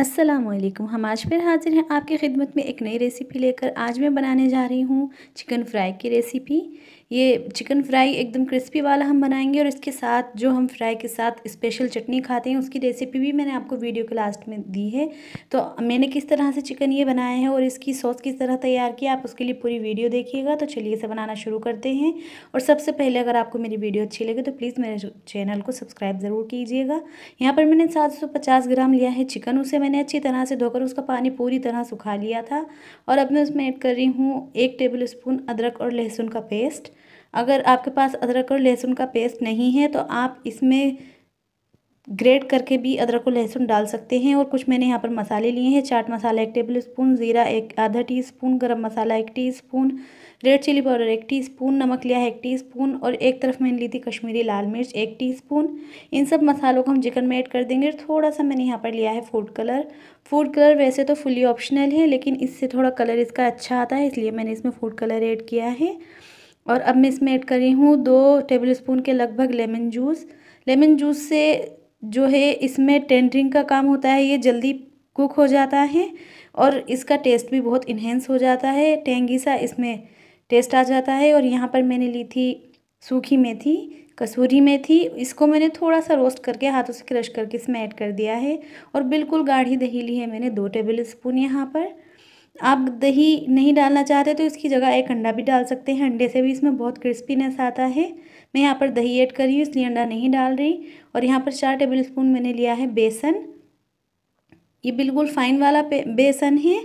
असलम हम आज फिर हाजिर हैं आपकी खिदमत में एक नई रेसिपी लेकर आज मैं बनाने जा रही हूँ चिकन फ्राई की रेसिपी ये चिकन फ्राई एकदम क्रिस्पी वाला हम बनाएंगे और इसके साथ जो हम फ्राई के साथ स्पेशल चटनी खाते हैं उसकी रेसिपी भी मैंने आपको वीडियो के लास्ट में दी है तो मैंने किस तरह से चिकन ये बनाया है और इसकी सॉस किस तरह तैयार किया आप उसके लिए पूरी वीडियो देखिएगा तो चलिए इसे बनाना शुरू करते हैं और सबसे पहले अगर आपको मेरी वीडियो अच्छी लगे तो प्लीज़ मेरे चैनल को सब्सक्राइब ज़रूर कीजिएगा यहाँ पर मैंने सात ग्राम लिया है चिकन उसे मैंने अच्छी तरह से धोकर उसका पानी पूरी तरह सुखा लिया था और अब मैं उसमें ऐड कर रही हूँ एक टेबल स्पून अदरक और लहसुन का पेस्ट अगर आपके पास अदरक और लहसुन का पेस्ट नहीं है तो आप इसमें ग्रेट करके भी अदरक और लहसुन डाल सकते हैं और कुछ मैंने यहाँ पर मसाले लिए हैं चाट मसाला एक टेबल स्पून ज़ीरा एक आधा टी स्पून गर्म मसाला एक teaspoon red chili powder एक टी स्पून नमक लिया है एक टी स्पून और एक तरफ मैंने ली थी कश्मीरी लाल मिर्च एक टी स्पून इन सब मसालों को हम चिकन में ऐड कर देंगे थोड़ा सा मैंने यहाँ पर लिया है फूड कलर फूड कलर वैसे तो फुली ऑप्शनल है लेकिन इससे थोड़ा कलर इसका अच्छा आता है इसलिए मैंने इसमें फूड कलर ऐड किया है और अब मैं इसमें ऐड कर रही हूँ दो टेबल स्पून के लगभग लेमन जूस लेमन जूस से जो है इसमें टेंडरिंग का काम होता है ये जल्दी कुक हो जाता है और इसका टेस्ट भी बहुत इन्हेंस हो जाता है टेंगी सा इसमें टेस्ट आ जाता है और यहाँ पर मैंने ली थी सूखी मेथी कसूरी मेथी इसको मैंने थोड़ा सा रोस्ट करके हाथों से क्रश करके इसमें ऐड कर दिया है और बिल्कुल गाढ़ी दही ली है मैंने दो टेबल स्पून यहाँ पर आप दही नहीं डालना चाहते तो इसकी जगह एक अंडा भी डाल सकते हैं अंडे से भी इसमें बहुत क्रिस्पीनेस आता है मैं यहाँ पर दही ऐड कर रही हूँ इसलिए अंडा नहीं डाल रही और यहाँ पर चार टेबल स्पून मैंने लिया है बेसन ये बिल्कुल फाइन वाला बेसन है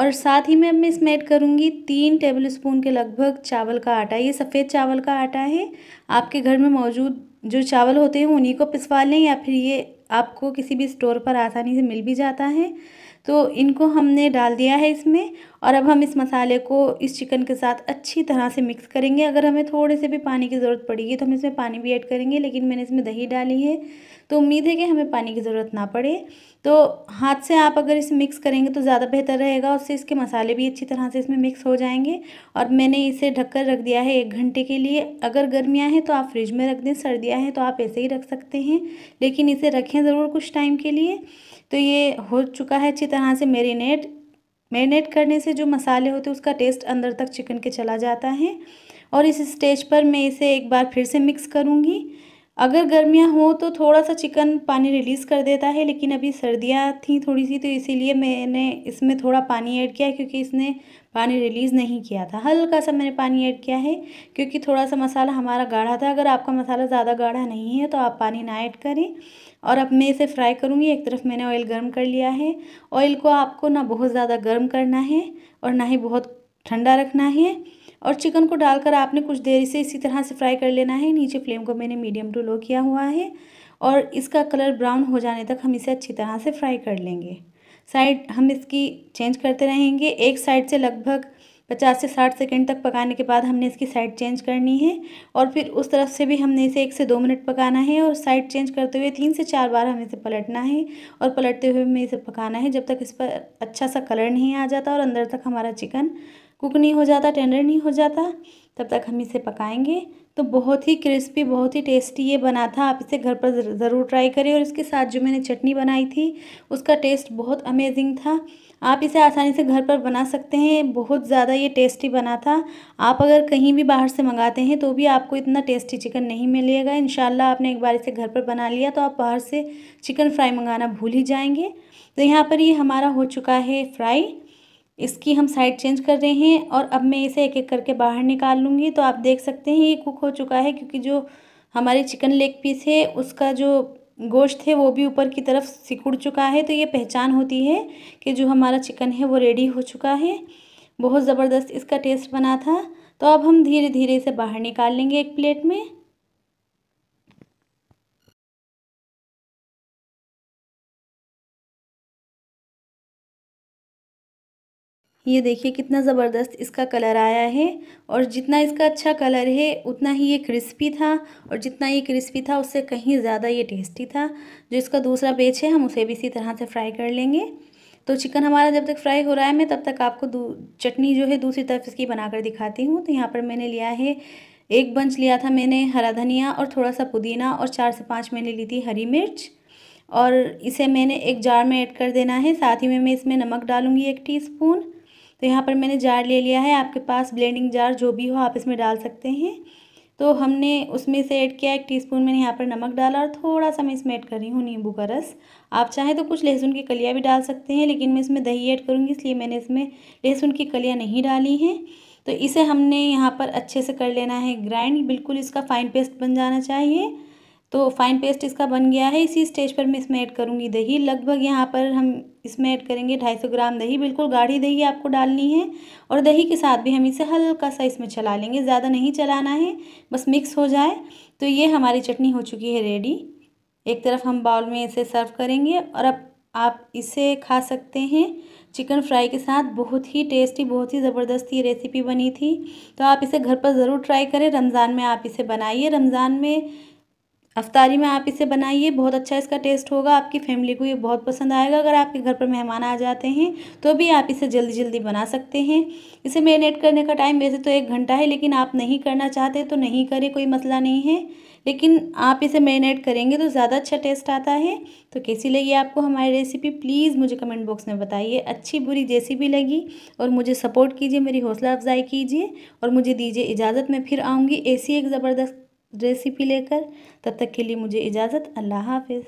और साथ ही मैं अब मैं इसमें ऐड करूँगी तीन टेबल स्पून के लगभग चावल का आटा ये सफ़ेद चावल का आटा है आपके घर में मौजूद जो चावल होते हैं उन्हीं को पिसवा लें या फिर ये आपको किसी भी स्टोर पर आसानी से मिल भी जाता है तो इनको हमने डाल दिया है इसमें और अब हम इस मसाले को इस चिकन के साथ अच्छी तरह से मिक्स करेंगे अगर हमें थोड़े से भी पानी की ज़रूरत पड़ेगी तो हम इसमें पानी भी ऐड करेंगे लेकिन मैंने इसमें दही डाली है तो उम्मीद है कि हमें पानी की ज़रूरत ना पड़े तो हाथ से आप अगर इसे मिक्स करेंगे तो ज़्यादा बेहतर रहेगा उससे इसके मसाले भी अच्छी तरह से इसमें मिक्स हो जाएंगे और मैंने इसे ढककर रख दिया है एक घंटे के लिए अगर गर्मियाँ हैं तो आप फ्रिज में रख दें सर्दियाँ हैं तो आप ऐसे ही रख सकते हैं लेकिन इसे रखें ज़रूर कुछ टाइम के लिए तो ये हो चुका है अच्छी तरह से मेरीनेट मैरिनेट करने से जो मसाले होते हैं उसका टेस्ट अंदर तक चिकन के चला जाता है और इस स्टेज पर मैं इसे एक बार फिर से मिक्स करूँगी अगर गर्मियाँ हों तो थोड़ा सा चिकन पानी रिलीज़ कर देता है लेकिन अभी सर्दियाँ थी थोड़ी सी तो इसीलिए मैंने इसमें थोड़ा पानी ऐड किया है क्योंकि इसने पानी रिलीज़ नहीं किया था हल्का सा मैंने पानी ऐड किया है क्योंकि थोड़ा सा मसाला हमारा गाढ़ा था अगर आपका मसाला ज़्यादा गाढ़ा नहीं है तो आप पानी ना ऐड करें और अब मैं इसे फ्राई करूँगी एक तरफ मैंने ऑयल गर्म कर लिया है ऑयल को आपको ना बहुत ज़्यादा गर्म करना है और ना ही बहुत ठंडा रखना है और चिकन को डालकर आपने कुछ देर से इसी तरह से फ्राई कर लेना है नीचे फ्लेम को मैंने मीडियम टू लो किया हुआ है और इसका कलर ब्राउन हो जाने तक हम इसे अच्छी तरह से फ्राई कर लेंगे साइड हम इसकी चेंज करते रहेंगे एक साइड से लगभग पचास से साठ सेकेंड तक पकाने के बाद हमने इसकी साइड चेंज करनी है और फिर उस तरफ से भी हमने इसे एक से दो मिनट पकाना है और साइड चेंज करते हुए तीन से चार बार हमें इसे पलटना है और पलटते हुए हमें इसे पकाना है जब तक इस पर अच्छा सा कलर नहीं आ जाता और अंदर तक हमारा चिकन कुक नहीं हो जाता टेंडर नहीं हो जाता तब तक हम इसे पकाएंगे तो बहुत ही क्रिस्पी बहुत ही टेस्टी ये बना था आप इसे घर पर ज़रूर ट्राई करें और इसके साथ जो मैंने चटनी बनाई थी उसका टेस्ट बहुत अमेजिंग था आप इसे आसानी से घर पर बना सकते हैं बहुत ज़्यादा ये टेस्टी बना था आप अगर कहीं भी बाहर से मंगाते हैं तो भी आपको इतना टेस्टी चिकन नहीं मिलेगा इन आपने एक बार इसे घर पर बना लिया तो आप बाहर से चिकन फ्राई मंगाना भूल ही जाएंगे तो यहाँ पर ये हमारा हो चुका है फ्राई इसकी हम साइड चेंज कर रहे हैं और अब मैं इसे एक एक करके बाहर निकाल लूँगी तो आप देख सकते हैं ये कुक हो चुका है क्योंकि जो हमारी चिकन लेग पीस है उसका जो गोश्त है वो भी ऊपर की तरफ सिकुड़ चुका है तो ये पहचान होती है कि जो हमारा चिकन है वो रेडी हो चुका है बहुत ज़बरदस्त इसका टेस्ट बना था तो अब हम धीरे धीरे इसे बाहर निकाल लेंगे एक प्लेट में ये देखिए कितना ज़बरदस्त इसका कलर आया है और जितना इसका अच्छा कलर है उतना ही ये क्रिस्पी था और जितना ये क्रिस्पी था उससे कहीं ज़्यादा ये टेस्टी था जो इसका दूसरा बेच है हम उसे भी इसी तरह से फ्राई कर लेंगे तो चिकन हमारा जब तक फ्राई हो रहा है मैं तब तक आपको चटनी जो है दूसरी तरफ इसकी बना कर दिखाती हूँ तो यहाँ पर मैंने लिया है एक बंच लिया था मैंने हरा धनिया और थोड़ा सा पुदीना और चार से पाँच मैंने ली थी हरी मिर्च और इसे मैंने एक जार में ऐड कर देना है साथ ही में मैं इसमें नमक डालूंगी एक टीस्पून तो यहाँ पर मैंने जार ले लिया है आपके पास ब्लेंडिंग जार जो भी हो आप इसमें डाल सकते हैं तो हमने उसमें से ऐड किया एक टीस्पून मैंने यहाँ पर नमक डाला और थोड़ा सा मैं इसमें ऐड कर रही हूँ नींबू का रस आप चाहें तो कुछ लहसुन की कलियाँ भी डाल सकते हैं लेकिन मैं इसमें दही ऐड करूँगी इसलिए मैंने इसमें लहसुन की कलियाँ नहीं डाली हैं तो इसे हमने यहाँ पर अच्छे से कर लेना है ग्राइंड बिल्कुल इसका फाइन पेस्ट बन जाना चाहिए तो फाइन पेस्ट इसका बन गया है इसी स्टेज पर मैं इसमें ऐड करूँगी दही लगभग यहाँ पर हम इसमें ऐड करेंगे ढाई सौ ग्राम दही बिल्कुल गाढ़ी दही आपको डालनी है और दही के साथ भी हम इसे हल्का सा इसमें चला लेंगे ज़्यादा नहीं चलाना है बस मिक्स हो जाए तो ये हमारी चटनी हो चुकी है रेडी एक तरफ हम बाउल में इसे सर्व करेंगे और अब आप इसे खा सकते हैं चिकन फ्राई के साथ बहुत ही टेस्टी बहुत ही ज़बरदस्त ये रेसिपी बनी थी तो आप इसे घर पर ज़रूर ट्राई करें रमज़ान में आप इसे बनाइए रमज़ान में अफ्तारी में आप इसे बनाइए बहुत अच्छा इसका टेस्ट होगा आपकी फैमिली को ये बहुत पसंद आएगा अगर आपके घर पर मेहमान आ जाते हैं तो भी आप इसे जल्दी जल्दी बना सकते हैं इसे मेरीनेट करने का टाइम वैसे तो एक घंटा है लेकिन आप नहीं करना चाहते तो नहीं करें कोई मसला नहीं है लेकिन आप इसे मेरीनेट करेंगे तो ज़्यादा अच्छा टेस्ट आता है तो कैसी लगी आपको हमारी रेसिपी प्लीज़ मुझे कमेंट बॉक्स में बताइए अच्छी बुरी जैसी भी लगी और मुझे सपोर्ट कीजिए मेरी हौसला अफजाई कीजिए और मुझे दीजिए इजाज़त मैं फिर आऊँगी ऐसी एक ज़बरदस्त रेसिपी लेकर तब तक के लिए मुझे इजाज़त अल्लाह हाफिज़